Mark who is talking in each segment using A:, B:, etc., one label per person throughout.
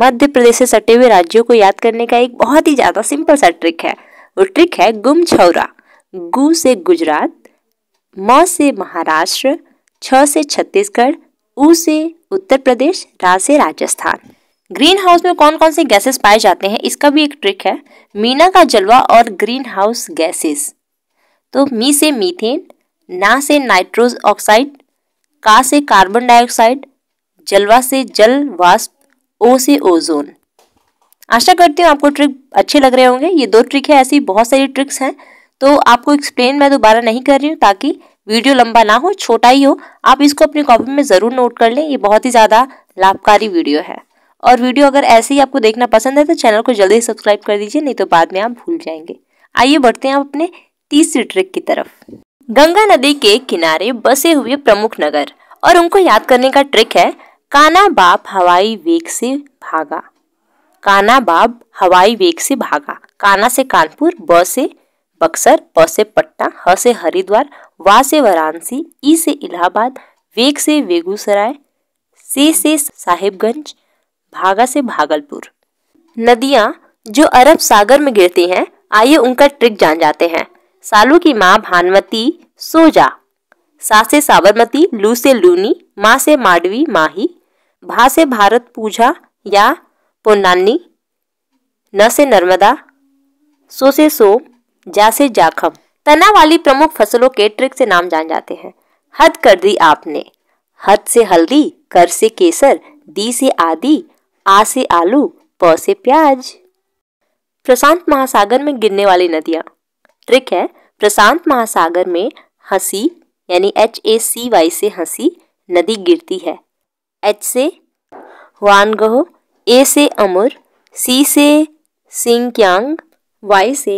A: मध्य प्रदेश से सटे हुए राज्यों को याद करने का एक बहुत ही ज़्यादा सिंपल सा ट्रिक है वो ट्रिक है गुम छौरा गु से गुजरात म से महाराष्ट्र छ से छत्तीसगढ़ ऊ से उत्तर प्रदेश रा से राजस्थान ग्रीन हाउस में कौन कौन से गैसेस पाए जाते हैं इसका भी एक ट्रिक है मीना का जलवा और ग्रीन हाउस गैसेस तो मी से मीथेन ना से नाइट्रोज ऑक्साइड का से कार्बन डाइऑक्साइड जलवा से जल वाष्प ओ से ओजोन आशा करती हूँ आपको ट्रिक अच्छे लग रहे होंगे ये दो ट्रिक है ऐसी बहुत सारी ट्रिक्स हैं तो आपको एक्सप्लेन मैं दोबारा नहीं कर रही हूँ ताकि वीडियो लंबा ना हो छोटा ही हो आप इसको अपनी कॉपी में ज़रूर नोट कर लें ये बहुत ही ज़्यादा लाभकारी वीडियो है और वीडियो अगर ऐसे ही आपको देखना पसंद है तो चैनल को जल्दी सब्सक्राइब कर दीजिए नहीं तो बाद में आप भूल जाएंगे आइए बढ़ते हैं आप अपने तीसरी ट्रिक की तरफ गंगा नदी के किनारे बसे हुए प्रमुख नगर और उनको याद करने का ट्रिक है काना बाप हवाई वेग से भागा काना बाप हवाई वेग से भागा काना से कानपुर ब से बक्सर प से पटना ह से हरिद्वार वा से वाराणसी ई से इलाहाबाद वेग से बेगूसराय से से साहिबगंज भागा से भागलपुर नदियाँ जो अरब सागर में गिरती हैं आइए उनका ट्रिक जान जाते हैं सालू की माँ भानवती सोजा सा से साबरमती लू से लूनी माँ से माडवी माही भा से भारत पूजा या पोन्नानी न से नर्मदा सो से सोम जा से जाखम तना वाली प्रमुख फसलों के ट्रिक से नाम जान जाते हैं हद कर दी आपने हद से हल्दी कर से केसर दी से आदि आ से आलू प से प्याज प्रशांत महासागर में गिरने वाली नदियां ट्रिक है प्रशांत महासागर में हंसी यानी एच ए सी वाई से हंसी नदी गिरती है एच से गह ए से अमर सी से क्यांग वाई से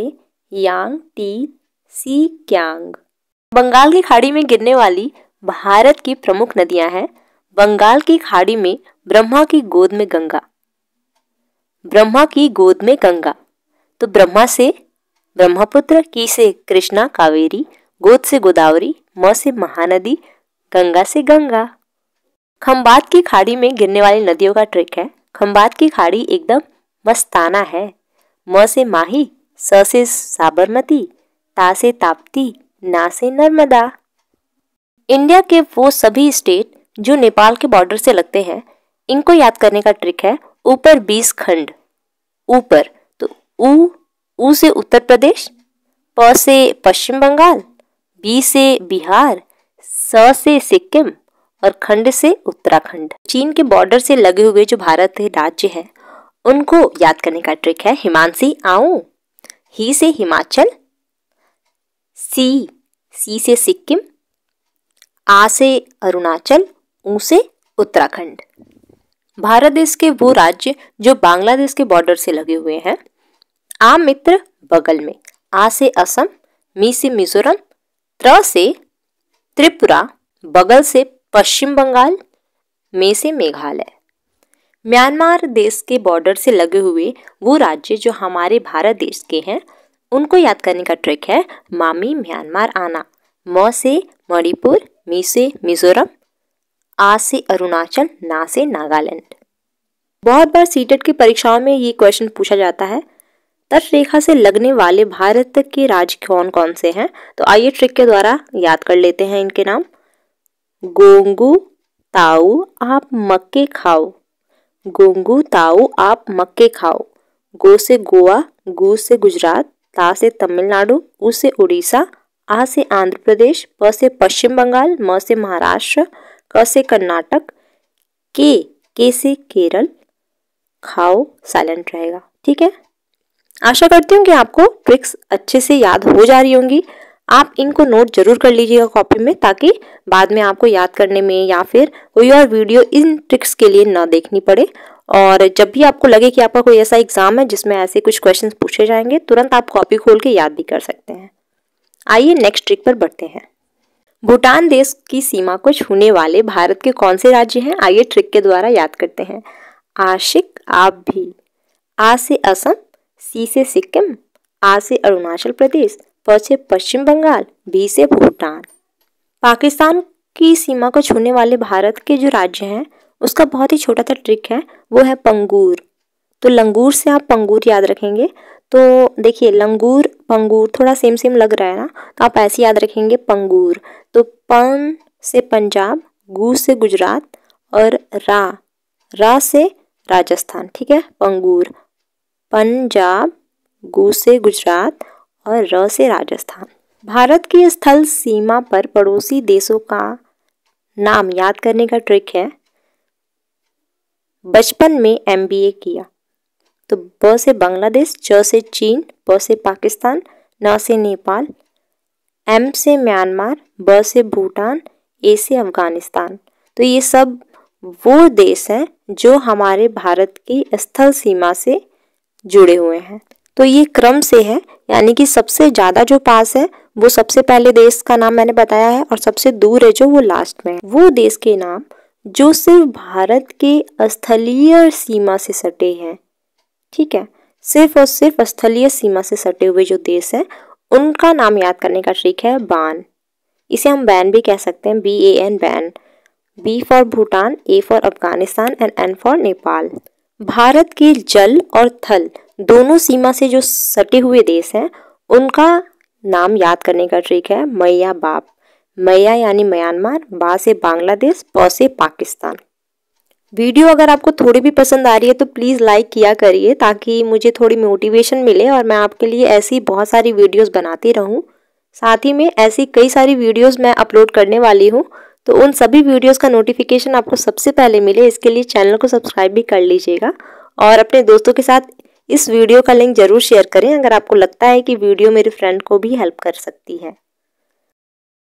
A: यांग टी सी क्यांग बंगाल की खाड़ी में गिरने वाली भारत की प्रमुख नदियां हैं बंगाल की खाड़ी में ब्रह्मा की गोद में गंगा ब्रह्मा की गोद में गंगा तो ब्रह्मा से ब्रह्मपुत्र की से कृष्णा कावेरी गोद से गोदावरी म से महानदी गंगा से गंगा खम्बात की खाड़ी में गिरने वाली नदियों का ट्रिक है खम्बात की खाड़ी एकदम मस्ताना है म से माही स से साबरमती ता से ताप्ती ना से नर्मदा इंडिया के वो सभी स्टेट जो नेपाल के बॉर्डर से लगते हैं इनको याद करने का ट्रिक है ऊपर बीस खंड ऊपर तो ऊ ऊ से उत्तर प्रदेश प से पश्चिम बंगाल बी से बिहार स से सिक्किम और खंड से उत्तराखंड चीन के बॉर्डर से लगे हुए जो भारत राज्य है उनको याद करने का ट्रिक है हिमांशी आऊ ही से हिमाचल सी सी से सिक्किम आ से अरुणाचल ऊ से उत्तराखंड भारत देश के वो राज्य जो बांग्लादेश के बॉर्डर से लगे हुए हैं आ मित्र बगल में आ से असम मी से मिजोरम त्र से त्रिपुरा बगल से पश्चिम बंगाल में से मेघालय म्यांमार देश के बॉर्डर से लगे हुए वो राज्य जो हमारे भारत देश के हैं उनको याद करने का ट्रिक है मामी म्यांमार आना म से मणिपुर मी से मिजोरम आ से अरुणाचल ना से नागालैंड बहुत बार सीटेट e की परीक्षाओं में ये क्वेश्चन पूछा जाता है तट रेखा से लगने वाले भारत के राज्य कौन कौन से हैं तो आइए ट्रिक के द्वारा याद कर लेते हैं इनके नाम गोंगू ताऊ आप मक्के खाओ गोंगू ताऊ आप मक्के खाओ गो से गोवा गू से गुजरात ता से तमिलनाडु उ से उड़ीसा आ से आंध्र प्रदेश प से पश्चिम बंगाल म से महाराष्ट्र क से कर्नाटक के के से केरल खाओ साइलेंट रहेगा ठीक है आशा करती हूँ कि आपको ट्रिक्स अच्छे से याद हो जा रही होंगी आप इनको नोट जरूर कर लीजिएगा कॉपी में ताकि बाद में आपको याद करने में या फिर कोई और वीडियो इन ट्रिक्स के लिए ना देखनी पड़े और जब भी आपको लगे कि आपका कोई ऐसा एग्ज़ाम है जिसमें ऐसे कुछ क्वेश्चन पूछे जाएंगे तुरंत आप कॉपी खोल के याद भी कर सकते हैं आइए नेक्स्ट ट्रिक पर बढ़ते हैं भूटान देश की सीमा को छूने वाले भारत के कौन से राज्य हैं आइए ट्रिक के द्वारा याद करते हैं आशिक आप भी आ से असम सी से सिक्किम आ से अरुणाचल प्रदेश प से पश्चिम बंगाल बी से भूटान पाकिस्तान की सीमा को छूने वाले भारत के जो राज्य हैं उसका बहुत ही छोटा सा ट्रिक है वो है पंगूर तो लंगूर से आप पंगूर याद रखेंगे तो देखिए लंगूर पंगूर थोड़ा सेम सेम लग रहा है ना तो आप ऐसे याद रखेंगे पंगूर तो पन से पंजाब गू से गुजरात और रा रा से राजस्थान ठीक है पंगूर पंजाब गू से गुजरात और र से राजस्थान भारत की स्थल सीमा पर पड़ोसी देशों का नाम याद करने का ट्रिक है बचपन में एम किया तो ब से बांग्लादेश च से चीन प से पाकिस्तान न से नेपाल एम से म्यांमार ब से भूटान ए से अफगानिस्तान तो ये सब वो देश हैं जो हमारे भारत की स्थल सीमा से जुड़े हुए हैं तो ये क्रम से है यानी कि सबसे ज़्यादा जो पास है वो सबसे पहले देश का नाम मैंने बताया है और सबसे दूर है जो वो लास्ट में है वो देश के नाम जो सिर्फ भारत के स्थलीय सीमा से सटे हैं ठीक है सिर्फ और सिर्फ स्थलीय सीमा से सटे हुए जो देश हैं उनका नाम याद करने का ट्रिक है बान इसे हम बैन भी कह सकते हैं B A N ban B for Bhutan A for Afghanistan and N for Nepal Bharat के जल और थल दोनों सीमा से जो सटे हुए देश हैं उनका नाम याद करने का ट्रिक है मैया बाप मैया यानी म्यांमार बा से बांग्लादेश प से पाकिस्तान वीडियो अगर आपको थोड़ी भी पसंद आ रही है तो प्लीज़ लाइक किया करिए ताकि मुझे थोड़ी मोटिवेशन मिले और मैं आपके लिए ऐसी बहुत सारी वीडियोस बनाती रहूं साथ ही में ऐसी कई सारी वीडियोस मैं अपलोड करने वाली हूं तो उन सभी वीडियोस का नोटिफिकेशन आपको सबसे पहले मिले इसके लिए चैनल को सब्सक्राइब भी कर लीजिएगा और अपने दोस्तों के साथ इस वीडियो का लिंक जरूर शेयर करें अगर आपको लगता है कि वीडियो मेरे फ्रेंड को भी हेल्प कर सकती है